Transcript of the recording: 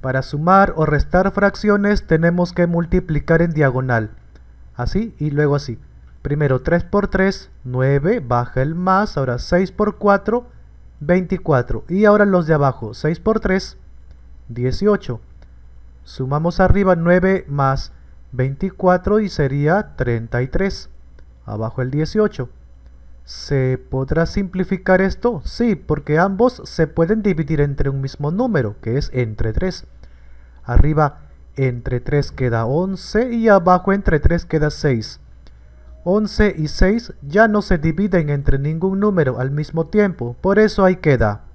Para sumar o restar fracciones tenemos que multiplicar en diagonal. Así y luego así. Primero 3 por 3, 9, baja el más, ahora 6 por 4, 24. Y ahora los de abajo, 6 por 3, 18. Sumamos arriba 9 más 24 y sería 33. Abajo el 18. ¿Se podrá simplificar esto? Sí, porque ambos se pueden dividir entre un mismo número, que es entre 3. Arriba entre 3 queda 11 y abajo entre 3 queda 6. 11 y 6 ya no se dividen entre ningún número al mismo tiempo, por eso ahí queda.